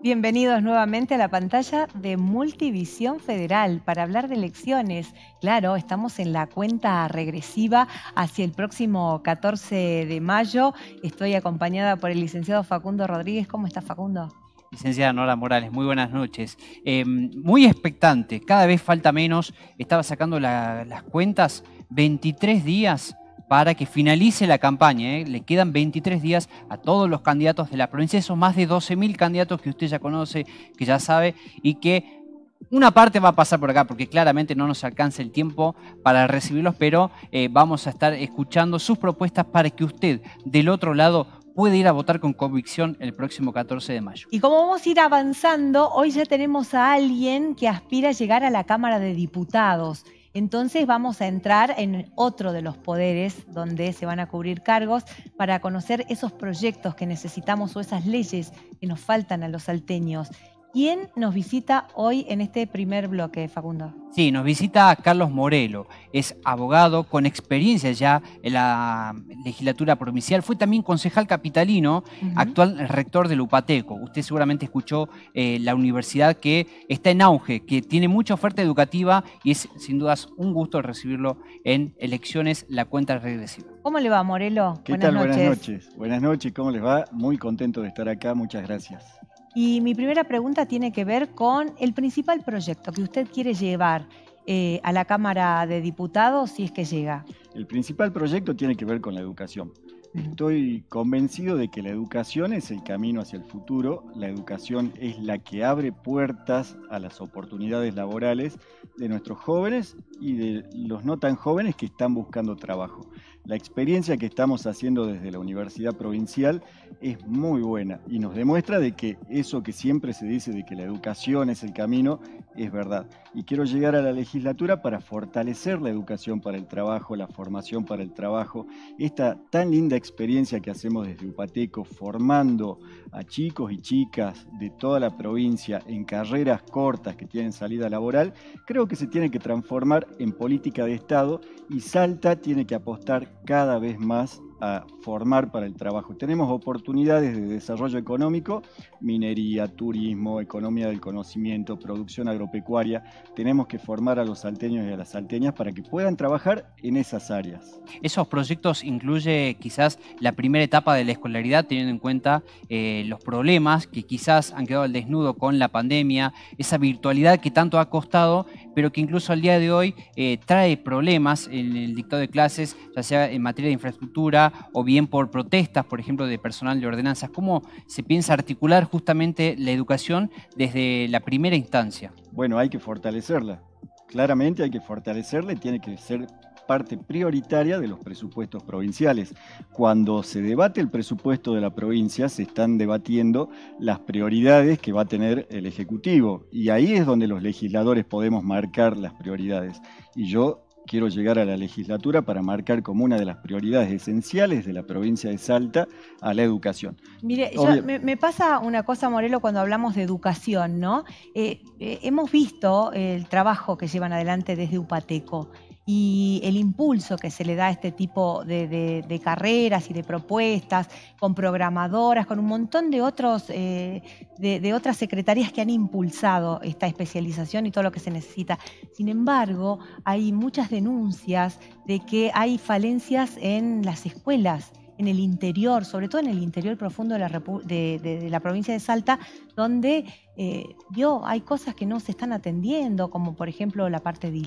Bienvenidos nuevamente a la pantalla de Multivisión Federal para hablar de elecciones. Claro, estamos en la cuenta regresiva hacia el próximo 14 de mayo. Estoy acompañada por el licenciado Facundo Rodríguez. ¿Cómo está Facundo? Licenciada Nora Morales, muy buenas noches. Em, muy expectante, cada vez falta menos. Estaba sacando las cuentas, 23 días para que finalice la campaña. ¿eh? Le quedan 23 días a todos los candidatos de la provincia. Son más de 12.000 candidatos que usted ya conoce, que ya sabe y que una parte va a pasar por acá porque claramente no nos alcanza el tiempo para recibirlos, pero eh, vamos a estar escuchando sus propuestas para que usted del otro lado pueda ir a votar con convicción el próximo 14 de mayo. Y como vamos a ir avanzando, hoy ya tenemos a alguien que aspira a llegar a la Cámara de Diputados. Entonces vamos a entrar en otro de los poderes donde se van a cubrir cargos para conocer esos proyectos que necesitamos o esas leyes que nos faltan a los salteños ¿Quién nos visita hoy en este primer bloque, Facundo? Sí, nos visita Carlos Morelo. Es abogado con experiencia ya en la legislatura provincial. Fue también concejal capitalino, actual rector del UPATECO. Usted seguramente escuchó eh, la universidad que está en auge, que tiene mucha oferta educativa y es sin dudas un gusto recibirlo en elecciones, la cuenta regresiva. ¿Cómo le va, Morelo? ¿Qué buenas tal? Buenas noches. Buenas noches, ¿cómo les va? Muy contento de estar acá, muchas gracias. Y mi primera pregunta tiene que ver con el principal proyecto que usted quiere llevar eh, a la Cámara de Diputados si es que llega. El principal proyecto tiene que ver con la educación. Estoy convencido de que la educación es el camino hacia el futuro, la educación es la que abre puertas a las oportunidades laborales de nuestros jóvenes y de los no tan jóvenes que están buscando trabajo. La experiencia que estamos haciendo desde la Universidad Provincial es muy buena y nos demuestra de que eso que siempre se dice de que la educación es el camino es verdad. Y quiero llegar a la legislatura para fortalecer la educación para el trabajo, la formación para el trabajo, esta tan linda experiencia que hacemos desde Upateco, formando a chicos y chicas de toda la provincia en carreras cortas que tienen salida laboral, creo que se tiene que transformar en política de Estado y Salta tiene que apostar cada vez más a formar para el trabajo. Tenemos oportunidades de desarrollo económico, minería, turismo, economía del conocimiento, producción agropecuaria. Tenemos que formar a los salteños y a las salteñas para que puedan trabajar en esas áreas. Esos proyectos incluye quizás la primera etapa de la escolaridad, teniendo en cuenta eh, los problemas que quizás han quedado al desnudo con la pandemia, esa virtualidad que tanto ha costado, pero que incluso al día de hoy eh, trae problemas en el dictado de clases, ya sea en materia de infraestructura, o bien por protestas, por ejemplo, de personal de ordenanzas? ¿Cómo se piensa articular justamente la educación desde la primera instancia? Bueno, hay que fortalecerla. Claramente hay que fortalecerla y tiene que ser parte prioritaria de los presupuestos provinciales. Cuando se debate el presupuesto de la provincia, se están debatiendo las prioridades que va a tener el Ejecutivo. Y ahí es donde los legisladores podemos marcar las prioridades. Y yo quiero llegar a la legislatura para marcar como una de las prioridades esenciales de la provincia de Salta a la educación. Mire, me, pasa una cosa, Morelo, cuando hablamos de educación, ¿no? Eh, eh, hemos visto el trabajo que llevan adelante desde UPATECO y el impulso que se le da a este tipo de, carreras y de propuestas, con programadoras, con un montón de, otros, eh, de, de, otras secretarías que han impulsado esta especialización y todo lo que se necesita. Sin embargo, hay muchas denuncias de que hay falencias en las escuelas en el interior, sobre todo en el interior profundo de la, provincia de Salta, donde yo, eh, hay cosas que no se están atendiendo, como por ejemplo la parte de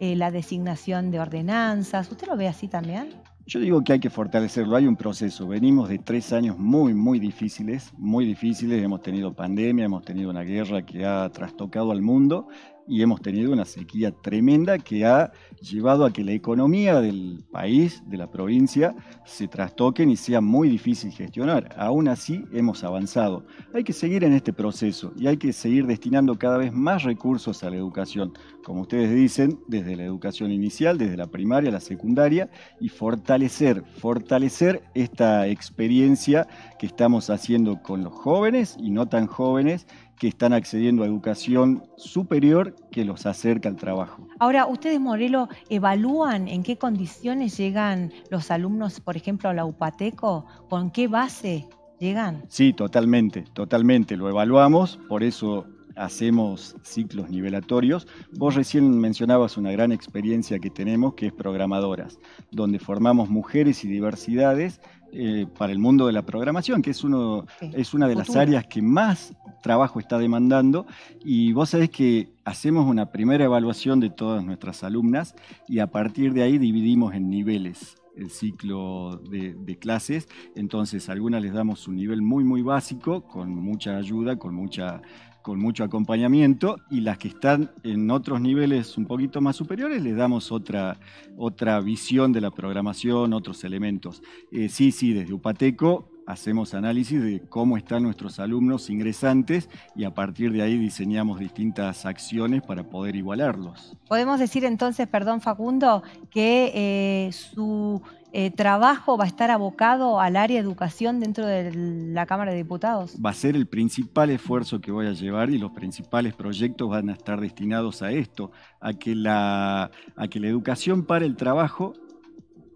eh, la designación de ordenanzas. ¿Usted lo ve así también? Yo digo que hay que fortalecerlo, hay un proceso. Venimos de tres años muy, muy difíciles, muy difíciles. Hemos tenido pandemia, hemos tenido una guerra que ha trastocado al mundo y hemos tenido una sequía tremenda que ha llevado a que la economía del país, de la provincia, se trastoquen y sea muy difícil gestionar. Aún así hemos avanzado. Hay que seguir en este proceso y hay que seguir destinando cada vez más recursos a la educación, como ustedes dicen, desde la educación inicial, desde la primaria, a la secundaria, y fortalecer, fortalecer esta experiencia que estamos haciendo con los jóvenes y no tan jóvenes que están accediendo a educación superior que los acerca al trabajo. Ahora, ustedes, Morelo, evalúan en qué condiciones llegan los alumnos, por ejemplo, a la UPATECO, con qué base llegan. Sí, totalmente, totalmente, lo evaluamos, por eso hacemos ciclos nivelatorios. Vos recién mencionabas una gran experiencia que tenemos, que es programadoras, donde formamos mujeres y diversidades eh, para el mundo de la programación, que es, uno, es una de las áreas que más trabajo está demandando. Y vos sabés que hacemos una primera evaluación de todas nuestras alumnas y a partir de ahí dividimos en niveles el ciclo de, clases. Entonces, a algunas les damos un nivel muy, muy básico, con mucha ayuda, con, mucha, con mucho acompañamiento, y las que están en otros niveles un poquito más superiores les damos otra, otra visión de la programación, otros elementos. Eh, sí, sí, desde UPATECO hacemos análisis de cómo están nuestros alumnos ingresantes y a partir de ahí diseñamos distintas acciones para poder igualarlos. Podemos decir entonces, perdón Facundo, que eh, su eh, trabajo va a estar abocado al área de educación dentro de la Cámara de Diputados? Va a ser el principal esfuerzo que voy a llevar y los principales proyectos van a estar destinados a esto, a que la, a que la educación para el trabajo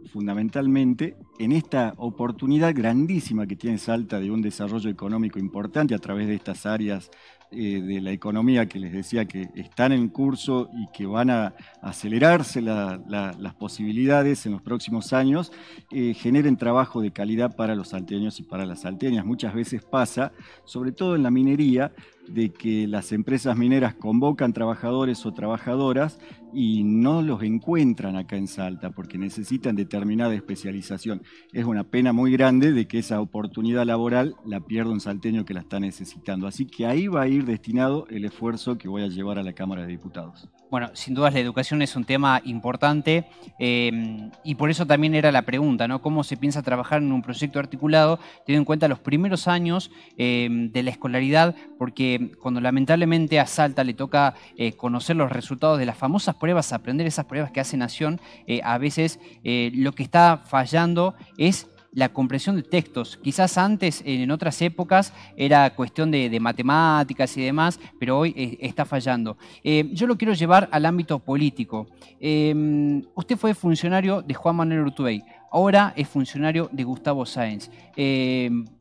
fundamentalmente en esta oportunidad grandísima que tiene Salta de un desarrollo económico importante a través de estas áreas eh, de la economía que les decía que están en curso y que van a acelerarse las posibilidades en los próximos años, eh, generen trabajo de calidad para los salteños y para las salteñas. Muchas veces pasa, sobre todo en la minería, de que las empresas mineras convocan trabajadores o trabajadoras y no los encuentran acá en Salta porque necesitan determinada especialización. Es una pena muy grande de que esa oportunidad laboral la pierda un salteño que la está necesitando. Así que ahí va a ir destinado el esfuerzo que voy a llevar a la Cámara de Diputados. Bueno, sin dudas la educación es un tema importante em, y por eso también era la pregunta, ¿no? ¿Cómo se piensa trabajar en un proyecto articulado teniendo en cuenta los primeros años em, de la escolaridad? Porque cuando lamentablemente a Salta le toca eh, conocer los resultados de las famosas pruebas, aprender esas pruebas que hace Nación, eh, a veces eh, lo que está fallando es la compresión de textos. Quizás antes, en otras épocas, era cuestión de, matemáticas y demás, pero hoy eh, está fallando. Eh, yo lo quiero llevar al ámbito político. Eh, usted fue funcionario de Juan Manuel Urtubey, ahora es funcionario de Gustavo Sáenz.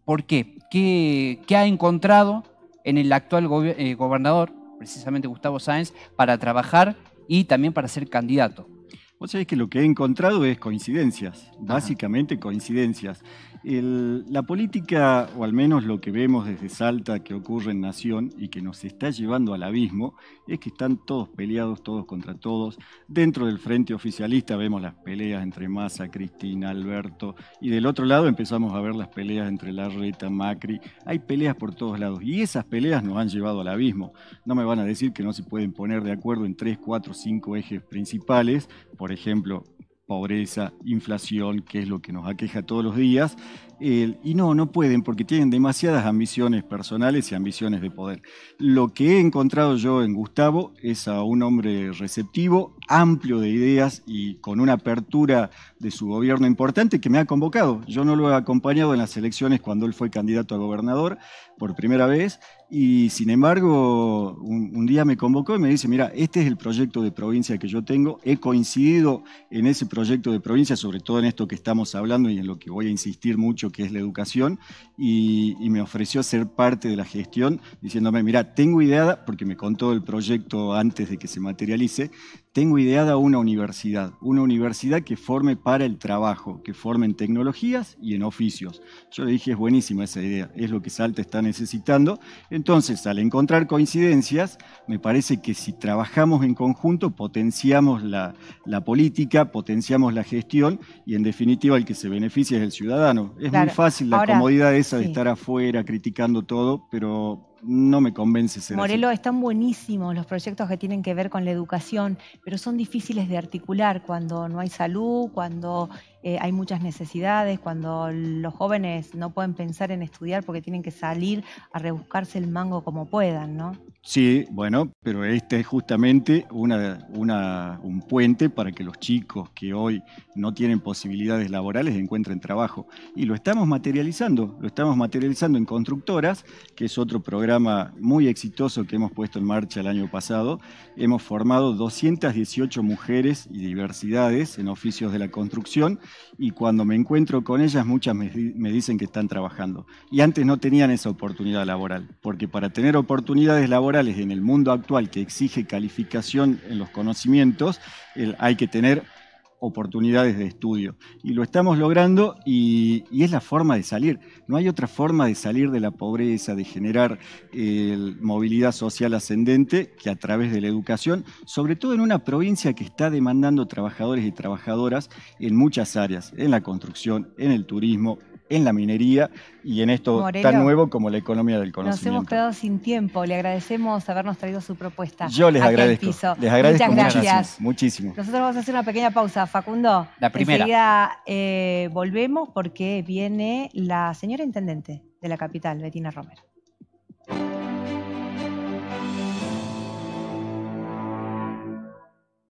¿Por qué? qué? ha encontrado en el actual gobernador, precisamente Gustavo Sáenz, para trabajar y también para ser candidato? Vos sabés que lo que he encontrado es coincidencias, básicamente coincidencias. la política, o al menos lo que vemos desde Salta que ocurre en Nación y que nos está llevando al abismo, es que están todos peleados, todos contra todos. Dentro del frente oficialista vemos las peleas entre Massa, Cristina, Alberto, y del otro lado empezamos a ver las peleas entre Larreta, Macri. Hay peleas por todos lados y esas peleas nos han llevado al abismo. No me van a decir que no se pueden poner de acuerdo en tres, cuatro, cinco ejes principales. Por por ejemplo, pobreza, inflación, que es lo que nos aqueja todos los días, y no, no pueden porque tienen demasiadas ambiciones personales y ambiciones de poder. Lo que he encontrado yo en Gustavo es a un hombre receptivo, amplio de ideas y con una apertura de su gobierno importante que me ha convocado. Yo no lo he acompañado en las elecciones cuando él fue candidato a gobernador por primera vez y sin embargo un día me convocó y me dice, mira, este es el proyecto de provincia que yo tengo, he coincidido en ese proyecto de provincia, sobre todo en esto que estamos hablando y en lo que voy a insistir mucho que es la educación, y, y me ofreció ser parte de la gestión, diciéndome, mira, tengo idea, porque me contó el proyecto antes de que se materialice, tengo ideada una universidad, una universidad que forme para el trabajo, que forme en tecnologías y en oficios. Yo le dije, es buenísima esa idea, es lo que Salta está necesitando. Entonces, al encontrar coincidencias, me parece que si trabajamos en conjunto, potenciamos la, política, potenciamos la gestión y en definitiva el que se beneficia es el ciudadano. Es muy fácil la comodidad esa de estar afuera criticando todo, pero no me convence Morelo, están buenísimos los proyectos que tienen que ver con la educación, pero son difíciles de articular cuando no hay salud, cuando eh, hay muchas necesidades, cuando los jóvenes no pueden pensar en estudiar porque tienen que salir a rebuscarse el mango como puedan, ¿no? Sí, bueno, pero este es justamente un puente para que los chicos que hoy no tienen posibilidades laborales encuentren trabajo. Y lo estamos materializando, lo estamos materializando en Constructoras, que es otro programa muy exitoso que hemos puesto en marcha el año pasado. Hemos formado 218 mujeres y diversidades en oficios de la construcción y cuando me encuentro con ellas muchas me, dicen que están trabajando. Y antes no tenían esa oportunidad laboral, porque para tener oportunidades laborales en el mundo actual que exige calificación en los conocimientos, hay que tener oportunidades de estudio. Y lo estamos logrando y, es la forma de salir. No hay otra forma de salir de la pobreza, de generar eh, movilidad social ascendente que a través de la educación, sobre todo en una provincia que está demandando trabajadores y trabajadoras en muchas áreas, en la construcción, en el turismo, en la minería y en esto tan nuevo como la economía del conocimiento. Nos hemos quedado sin tiempo. Le agradecemos habernos traído su propuesta. Yo les agradezco. Les agradezco. Muchas gracias. Muchísimo. Nosotros vamos a hacer una pequeña pausa, Facundo. La primera. Enseguida eh, volvemos porque viene la señora intendente de la capital, Betina Romero.